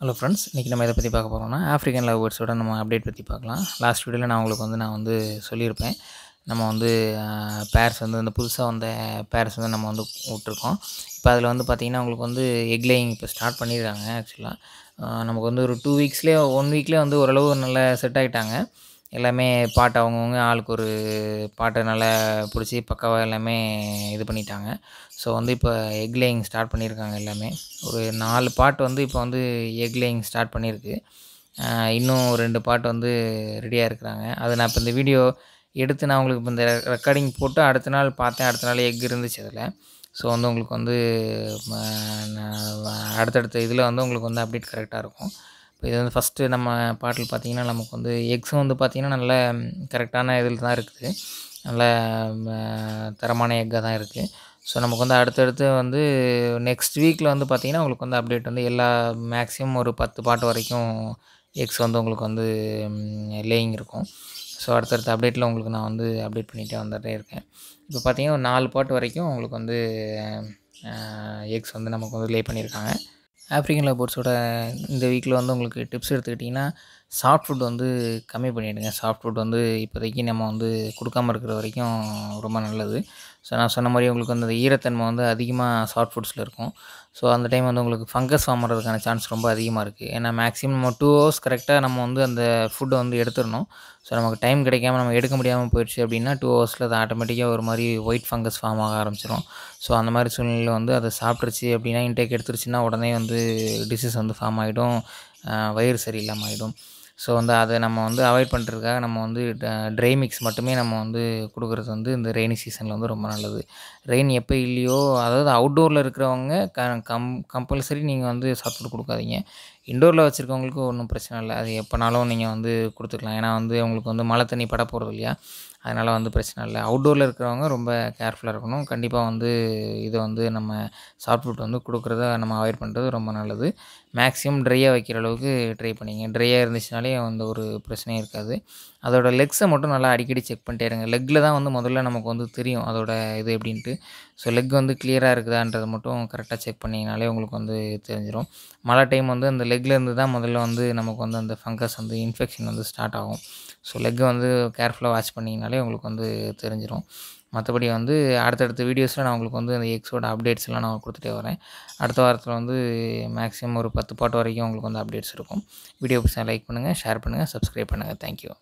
hello friends இன்றைக்கி நம்ம இதை பற்றி பார்க்க போகிறோம்னா ஆஃப்ரிக்கன் லவ் பேர்ட்ஸோட நம்ம அப்டேட் பற்றி பார்க்கலாம் லாஸ்ட் வீடியோவில் நான் உங்களுக்கு வந்து நான் வந்து சொல்லியிருப்பேன் நம்ம வந்து பேர்ஸ் வந்து இந்த புதுசாக வந்த பேர்ஸ் வந்து நம்ம வந்து விட்ருக்கோம் இப்போ அதில் வந்து பார்த்திங்கன்னா உங்களுக்கு வந்து எக்லேயிங் இப்போ ஸ்டார்ட் பண்ணிடுறாங்க ஆக்சுவலாக நமக்கு வந்து ஒரு டூ வீக்ஸ்லேயே ஒன் வீக்லேயே வந்து ஓரளவு நல்லா செட் ஆகிட்டாங்க எல்லாமே பாட்டு அவங்கவுங்க ஆளுக்கு ஒரு பாட்டை நல்லா பிடிச்சி பக்காவாக எல்லாமே இது பண்ணிட்டாங்க ஸோ வந்து இப்போ எக் லேயிங் ஸ்டார்ட் பண்ணியிருக்காங்க எல்லாமே ஒரு நாலு பாட்டு வந்து இப்போ வந்து எக் லேயிங் ஸ்டார்ட் பண்ணியிருக்கு இன்னும் ரெண்டு பாட்டு வந்து ரெடியாக இருக்கிறாங்க அது நான் இப்போ இந்த வீடியோ எடுத்து நான் உங்களுக்கு இப்போ இந்த ரெக்கார்டிங் போட்டு அடுத்த நாள் பார்த்தேன் அடுத்த நாள் எக் இருந்துச்சு அதில் ஸோ வந்து உங்களுக்கு வந்து அடுத்தடுத்த இதில் வந்து உங்களுக்கு வந்து அப்டேட் கரெக்டாக இருக்கும் இப்போ இது வந்து ஃபஸ்ட்டு நம்ம பாட்டில் பார்த்திங்கன்னா நமக்கு வந்து எக்ஸும் வந்து பார்த்திங்கன்னா நல்ல கரெக்டான இதில் தான் இருக்குது நல்ல தரமான எக்காக தான் இருக்குது ஸோ நமக்கு வந்து அடுத்தடுத்து வந்து நெக்ஸ்ட் வீக்கில் வந்து பார்த்திங்கன்னா உங்களுக்கு வந்து அப்டேட் வந்து எல்லா மேக்ஸிமம் ஒரு பத்து பாட்டு வரைக்கும் எக்ஸ் வந்து உங்களுக்கு வந்து லேயிங் இருக்கும் ஸோ அடுத்தடுத்த அப்டேட்டில் உங்களுக்கு நான் வந்து அப்டேட் பண்ணிகிட்டே வந்துகிட்டே இருக்கேன் இப்போ பார்த்திங்கன்னா ஒரு நாலு பாட்டு வரைக்கும் உங்களுக்கு வந்து எக்ஸ் வந்து நமக்கு வந்து லே பண்ணியிருக்காங்க ஆப்ரிக்கன் லவ் இந்த வீக்கில் வந்து உங்களுக்கு டிப்ஸ் எடுத்துக்கிட்டிங்கன்னா சாஃப்ட் ஃபுட் வந்து கம்மி பண்ணிவிடுங்க சாஃப்ட் ஃபுட் வந்து இப்போதைக்கு நம்ம வந்து கொடுக்காமல் இருக்கிற வரைக்கும் ரொம்ப நல்லது ஸோ நான் சொன்ன மாதிரி உங்களுக்கு வந்து அந்த ஈரத்தன்மை வந்து அதிகமாக சாஃப்ட் ஃபுட்ஸில் இருக்கும் ஸோ அந்த டைம் வந்து உங்களுக்கு ஃபங்கஸ் வாங்குறதுக்கான சான்ஸ் ரொம்ப அதிகமாக இருக்குது ஏன்னா மேக்ஸிமம் நம்ம டூ ஹவர்ஸ் கரெக்டாக நம்ம வந்து அந்த ஃபுட்டை வந்து எடுத்துடணும் ஸோ நமக்கு டைம் கிடைக்காம நம்ம எடுக்க முடியாமல் போயிடுச்சு அப்படின்னா டூ ஹவர்ஸில் அது ஆட்டோமேட்டிக்காக ஒரு மாதிரி ஒயிட் ஃபங்கஸ் ஃபார்ம் ஆக ஆரம்பிச்சிடும் ஸோ அந்த மாதிரி சூழ்நிலையில் வந்து அதை சாப்பிட்ருச்சு அப்படின்னா இன்டேக் எடுத்துருச்சுன்னா உடனே வந்து டிசீஸ் வந்து ஃபார்ம் ஆகிடும் வயிறு சரியில்லாமல் ஆகிடும் ஸோ வந்து அதை நம்ம வந்து அவாய்ட் பண்ணுறதுக்காக நம்ம வந்து ட்ரை மிக்ஸ் மட்டுமே நம்ம வந்து கொடுக்குறது வந்து இந்த ரெய்னி சீசனில் வந்து ரொம்ப நல்லது ரெயின் எப்போ இல்லையோ அதாவது அவுட்டோரில் இருக்கிறவங்க கம் கம்பல்சரி நீங்கள் வந்து சாப்பிட்டு கொடுக்காதீங்க இண்டோரில் வச்சுருக்கவங்களுக்கு ஒன்றும் பிரச்சனை இல்லை அது எப்போனாலும் நீங்கள் வந்து கொடுத்துக்கலாம் ஏன்னா வந்து அவங்களுக்கு வந்து மழை தண்ணி பட போகிறது இல்லையா அதனால் வந்து பிரச்சனை இல்லை அவுட்டோரில் இருக்கிறவங்க ரொம்ப கேர்ஃபுல்லாக இருக்கணும் கண்டிப்பாக வந்து இதை வந்து நம்ம சாஃப்ட்வுட் வந்து கொடுக்குறத நம்ம அவாய்ட் பண்ணுறது ரொம்ப நல்லது மேக்ஸிமம் ட்ரையாக வைக்கிற அளவுக்கு ட்ரை பண்ணிங்க ட்ரையாக இருந்துச்சுனாலே வந்து ஒரு பிரச்சனையும் இருக்காது அதோட லெக்ஸை மட்டும் நல்லா அடிக்கடி செக் பண்ணிட்டே இருங்க லெக்கில் தான் வந்து முதல்ல நமக்கு வந்து தெரியும் அதோட இது எப்படின்ட்டு ஸோ லெக் வந்து கிளியராக இருக்குதான்றது மட்டும் கரெக்டாக செக் பண்ணிங்கனாலே உங்களுக்கு வந்து தெரிஞ்சிடும் மழை டைம் வந்து அந்த லெக்லேருந்து தான் முதல்ல வந்து நமக்கு வந்து அந்த ஃபங்கஸ் வந்து இன்ஃபெக்ஷன் வந்து ஸ்டார்ட் ஆகும் ஸோ லெக்கை வந்து கேர்ஃபுல்லாக வாட்ச் பண்ணிங்கனாலே சேனல்லே உங்களுக்கு வந்து தெரிஞ்சிடும் மற்றபடி வந்து அடுத்தடுத்த வீடியோஸில் நான் உங்களுக்கு வந்து அந்த எக்ஸோட அப்டேட்ஸ்லாம் நான் கொடுத்துட்டே வரேன் அடுத்த வாரத்தில் வந்து மேக்ஸிமம் ஒரு பத்து பாட்டு வரைக்கும் உங்களுக்கு வந்து அப்டேட்ஸ் இருக்கும் வீடியோ பிடிச்சா லைக் பண்ணுங்கள் ஷேர் பண்ணுங்கள் சப்ஸ்கிரைப் பண்ணுங்கள் தேங்க்யூ